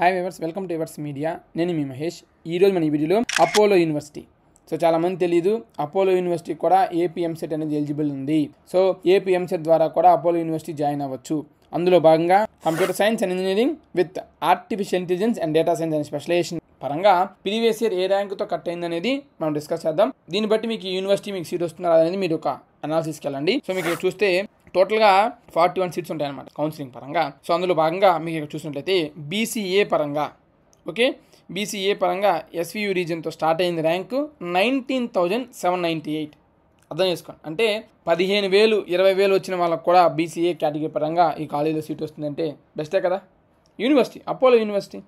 hi viewers welcome to viewers media నేను మీ మహేష్ ఈరోజు మన ఈ వీడియోలో అపోలో యూనివర్సిటీ సో చాలామంది తెలియదు అపోలో యూనివర్సిటీ కూడా ఏపీఎంసెట్ అనేది ఎలిజిబుల్ ఉంది సో ఏపీఎంసెట్ ద్వారా కూడా అపోలో యూనివర్సిటీ జాయిన్ అవ్వచ్చు అందులో భాగంగా computer science and engineering with artificial intelligence and data science and specialization పరంగా ప్రీవియస్ ఇయర్ ఏ ర్యాంక్తో కట్ అయింది అనేది మనం డిస్కస్ చేద్దాం దీన్ని బట్టి మీకు యూనివర్సిటీ మీకు సీట్ వస్తున్నారా అనేది మీరు ఒక అనాలిసిస్కి వెళ్ళండి సో మీకు చూస్తే టోటల్గా ఫార్టీ వన్ సీట్స్ ఉంటాయన్నమాట కౌన్సిలింగ్ పరంగా సో అందులో భాగంగా మీకు ఇక్కడ చూసినట్లయితే బీసీఏ పరంగా ఓకే బీసీఏ పరంగా ఎస్వియు రీజియన్తో స్టార్ట్ అయింది rank nineteen thousand seven ninety eight అర్థం చేసుకోండి అంటే పదిహేను వేలు ఇరవై వేలు వచ్చిన వాళ్ళకు కూడా బీసీఏ కేటగిరీ పరంగా ఈ కాలేజీలో సీట్ వస్తుందంటే బెస్టే కదా యూనివర్సిటీ అపోలో యూనివర్సిటీ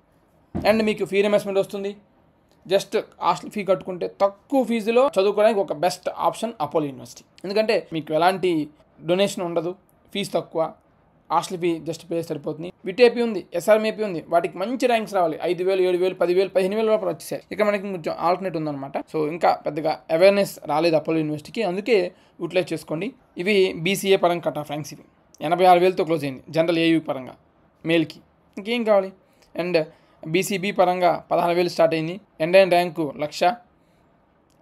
అండ్ మీకు ఫీ రిమెస్మెంట్ వస్తుంది జస్ట్ హాస్టల్ ఫీ కట్టుకుంటే తక్కువ ఫీజులో చదువుకోవడానికి ఒక బెస్ట్ ఆప్షన్ అపోలో యూనివర్సిటీ ఎందుకంటే మీకు ఎలాంటి డొనేషన్ ఉండదు ఫీజు తక్కువ హాస్టల్ ఫీ జస్ట్ పే సరిపోతుంది విటేపీ ఉంది ఎస్ఆర్మేపీ ఉంది వాటికి మంచి ర్యాంక్స్ రావాలి ఐదు వేలు ఏడు వేలు పదివేలు పదిహేను వేల లోపల వచ్చేసాయి ఇక్కడ మనకి కొంచెం ఆల్టర్నేట్ ఉందన్నమాట సో ఇంకా పెద్దగా అవేర్నెస్ రాలేదు అపోలో యూనివర్సిటీకి అందుకే యూటిలైజ్ చేసుకోండి ఇవి బీసీఏ పరంగా కట్ ఆఫ్ ర్యాంక్స్ ఇవి ఎనభై ఆరు వేలతో క్లోజ్ అయింది జనరల్ ఏయూ పరంగా మేల్కి ఇంకేం కావాలి అండ్ బీసీబీ పరంగా పదహారు వేలు స్టార్ట్ అయింది ఎండ్ ర్యాంకు లక్ష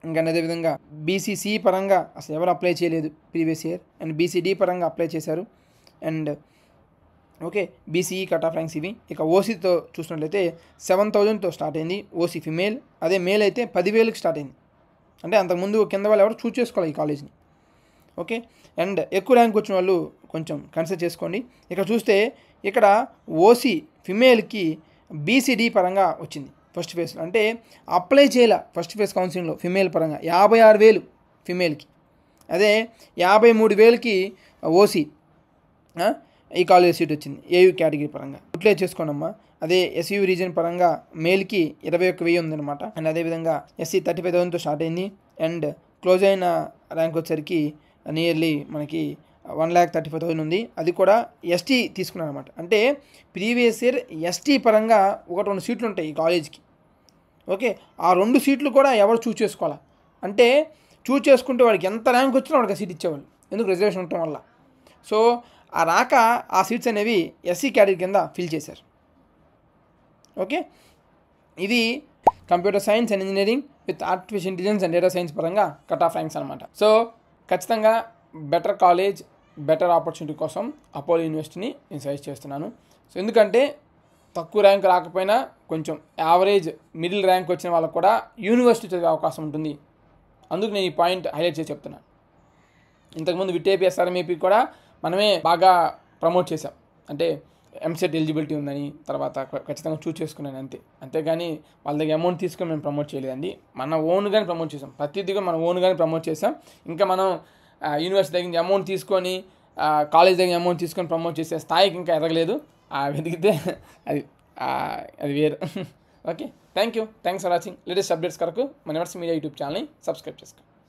ఇంకా అదేవిధంగా బీసీసీ పరంగా అసలు ఎవరు అప్లై చేయలేదు ప్రీవియస్ ఇయర్ అండ్ బీసీడీ పరంగా అప్లై చేశారు and okay BCE cut off ranks ఇవి ఇక ఓసీతో చూసినట్లయితే సెవెన్ థౌజండ్తో స్టార్ట్ అయింది ఓసీ ఫిమేల్ అదే మేల్ అయితే పదివేలకు స్టార్ట్ అయింది అంటే అంతకుముందు కింద వాళ్ళు ఎవరు చూస్ చేసుకోవాలి ఈ కాలేజ్ని ఓకే అండ్ ఎక్కువ ర్యాంక్ వచ్చిన వాళ్ళు కొంచెం కన్సిడర్ చేసుకోండి ఇక్కడ చూస్తే ఇక్కడ ఓసీ ఫిమేల్కి బీసీడీ పరంగా వచ్చింది ఫస్ట్ ఫేజ్ అంటే అప్లై చేయాల ఫస్ట్ ఫేజ్ కౌన్సిలింగ్లో ఫిమేల్ పరంగా యాభై ఆరు వేలు ఫిమేల్కి అదే యాభై మూడు వేలకి ఓసీ ఈ కాలేజ్ సీట్ వచ్చింది ఏయూ కేటగిరీ పరంగా అప్లై చేసుకోనమ్మా అదే ఎస్యూ రీజన్ పరంగా మేల్కి ఇరవై ఒక్క వెయ్యి ఉందన్నమాట అండ్ అదేవిధంగా ఎస్సీ థర్టీ ఫైవ్ థౌసండ్తో స్టార్ట్ అయింది అండ్ క్లోజ్ అయిన ర్యాంక్ వచ్చేసరికి నియర్లీ మనకి one lakh thirty five thousand ఉంది అది కూడా ఎస్టీ తీసుకున్నాను అనమాట అంటే ప్రీవియస్ ఇయర్ ఎస్టీ పరంగా ఒక రెండు సీట్లు ఉంటాయి ఈ కాలేజీకి ఓకే ఆ రెండు సీట్లు కూడా ఎవరు చూస్ చేసుకోవాలా అంటే చూస్ చేసుకుంటే వాడికి ఎంత ర్యాంక్ వచ్చినా వాడికి సీట్ ఇచ్చేవాళ్ళు ఎందుకు రిజర్వేషన్ ఉండటం వల్ల సో ఆ రాక ఆ సీట్స్ అనేవి ఎస్సీ కేటగిరీ కింద ఫిల్ చేశారు ఓకే ఇది computer science and engineering with artificial intelligence and data science పరంగా కట్ ఆఫ్ ర్యాంక్స్ అనమాట సో ఖచ్చితంగా బెటర్ కాలేజ్ బెటర్ ఆపర్చునిటీ కోసం అపోలో యూనివర్సిటీని నేను సజెస్ట్ చేస్తున్నాను సో ఎందుకంటే తక్కువ ర్యాంక్ రాకపోయినా కొంచెం యావరేజ్ మిడిల్ ర్యాంక్ వచ్చిన వాళ్ళకు కూడా యూనివర్సిటీ చదివే అవకాశం ఉంటుంది అందుకు నేను ఈ పాయింట్ హైలైట్ చేసి చెప్తున్నాను ఇంతకుముందు విటేపీ ఎస్ఆర్ఎంఏపీ కూడా మనమే బాగా ప్రమోట్ చేసాం అంటే ఎంసెట్ ఎలిజిబిలిటీ ఉందని తర్వాత ఖచ్చితంగా చూస్ చేసుకున్నాను అంతే అంతేగాని వాళ్ళ దగ్గర అమౌంట్ తీసుకొని మేము ప్రమోట్ చేయలేదండి మన ఓన్గానే ప్రమోట్ చేసాం ప్రతిదిగా మన ఓన్గానే ప్రమోట్ చేసాం ఇంకా మనం యూనివర్సిటీ దగ్గర నుంచి అమౌంట్ తీసుకొని కాలేజ్ దగ్గర అమౌంట్ తీసుకొని ప్రమోట్ చేసే స్థాయికి ఇంకా ఎదగలేదు వెతికితే అది అది వేరు okay thank you thanks for watching latest updates కొరకు మన మీడియా యూట్యూబ్ ఛానల్ని సబ్స్క్రైబ్ చేసుకోండి